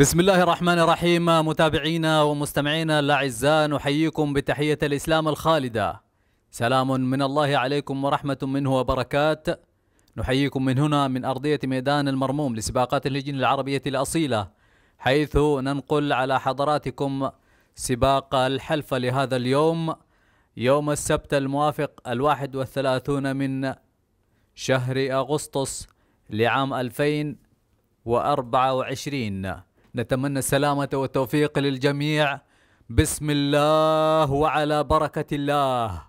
بسم الله الرحمن الرحيم متابعينا ومستمعينا الاعزاء نحييكم بتحيه الاسلام الخالده سلام من الله عليكم ورحمه منه وبركات نحييكم من هنا من ارضيه ميدان المرموم لسباقات اللجنه العربيه الاصيله حيث ننقل على حضراتكم سباق الحلفه لهذا اليوم يوم السبت الموافق الواحد والثلاثون من شهر اغسطس لعام 2024 نتمنى السلامة والتوفيق للجميع بسم الله وعلى بركة الله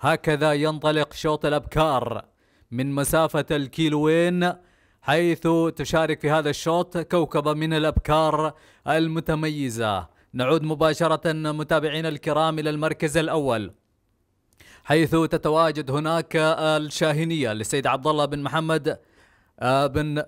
هكذا ينطلق شوط الأبكار من مسافة الكيلوين حيث تشارك في هذا الشوط كوكبة من الأبكار المتميزة نعود مباشرة متابعينا الكرام إلى المركز الأول حيث تتواجد هناك الشاهنية للسيد عبد الله بن محمد آه، بن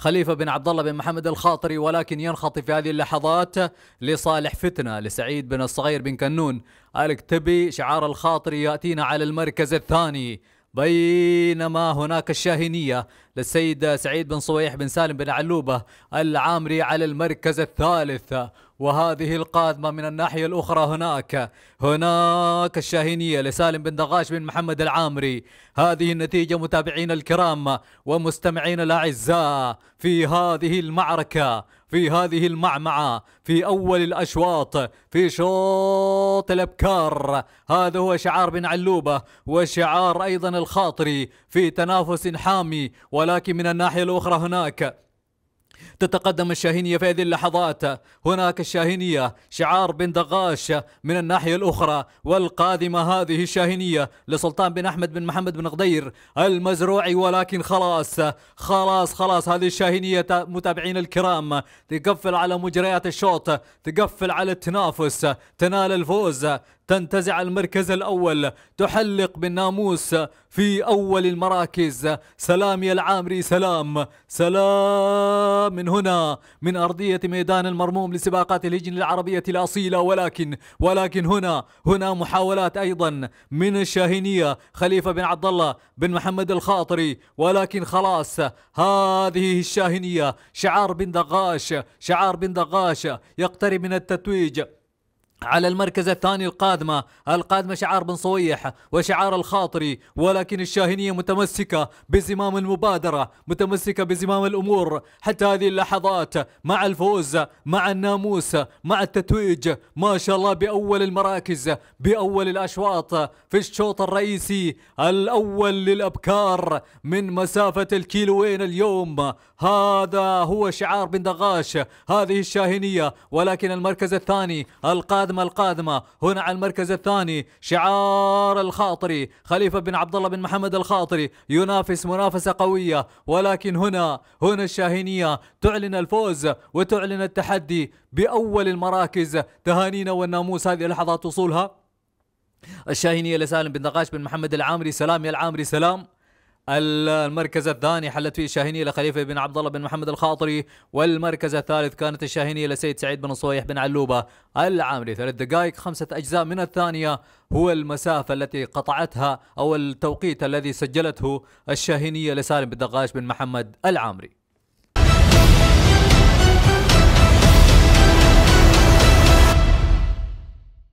خليفة بن عبد الله بن محمد الخاطري ولكن ينخطف في هذه اللحظات لصالح فتنة لسعيد بن الصغير بن كنون الكتبي شعار الخاطري يأتينا على المركز الثاني بينما هناك الشاهينية للسيد سعيد بن صويح بن سالم بن علوبة العامري على المركز الثالث وهذه القادمة من الناحية الأخرى هناك هناك الشاهينية لسالم بن دغاش بن محمد العامري هذه النتيجة متابعين الكرام ومستمعين الأعزاء في هذه المعركة في هذه المعمعة في أول الأشواط في شوط الأبكار هذا هو شعار بن علوبة وشعار أيضا الخاطري في تنافس حامي ولكن من الناحية الأخرى هناك تتقدم الشاهينية في هذه اللحظات هناك الشاهينية شعار بن دغاش من الناحية الأخرى والقادمة هذه الشاهينية لسلطان بن أحمد بن محمد بن غدير المزروعي ولكن خلاص خلاص خلاص هذه الشاهينية متابعين الكرام تقفل على مجريات الشوط تقفل على التنافس تنال الفوز تنتزع المركز الأول تحلق بالناموس في أول المراكز سلام يا العامري سلام سلام من هنا من أرضية ميدان المرموم لسباقات الهجن العربية الأصيلة ولكن ولكن هنا هنا محاولات أيضا من الشاهينية خليفة بن عبد الله بن محمد الخاطري ولكن خلاص هذه الشاهينية شعار بن دغاش شعار بن دغاش يقترب من التتويج على المركز الثاني القادمة القادمة شعار بن صويح وشعار الخاطري ولكن الشاهنية متمسكة بزمام المبادرة متمسكة بزمام الأمور حتى هذه اللحظات مع الفوز مع الناموس مع التتويج ما شاء الله بأول المراكز بأول الأشواط في الشوط الرئيسي الأول للأبكار من مسافة الكيلوين اليوم هذا هو شعار بن دغاش هذه الشاهنية ولكن المركز الثاني القادم القادمة القادمة هنا على المركز الثاني شعار الخاطري خليفة بن عبد الله بن محمد الخاطري ينافس منافسة قوية ولكن هنا هنا الشاهينية تعلن الفوز وتعلن التحدي بأول المراكز تهانينا والناموس هذه لحظات وصولها الشاهينية لسالم بن نقاش بن محمد العامري سلام يا العامري سلام المركز الثاني حلت فيه الشاهينية لخليفة بن عبد الله بن محمد الخاطري والمركز الثالث كانت الشاهينية لسيد سعيد بن صويح بن علوبة العامري ثلاث دقائق خمسة أجزاء من الثانية هو المسافة التي قطعتها أو التوقيت الذي سجلته الشاهينية لسالم بن دقاش بن محمد العامري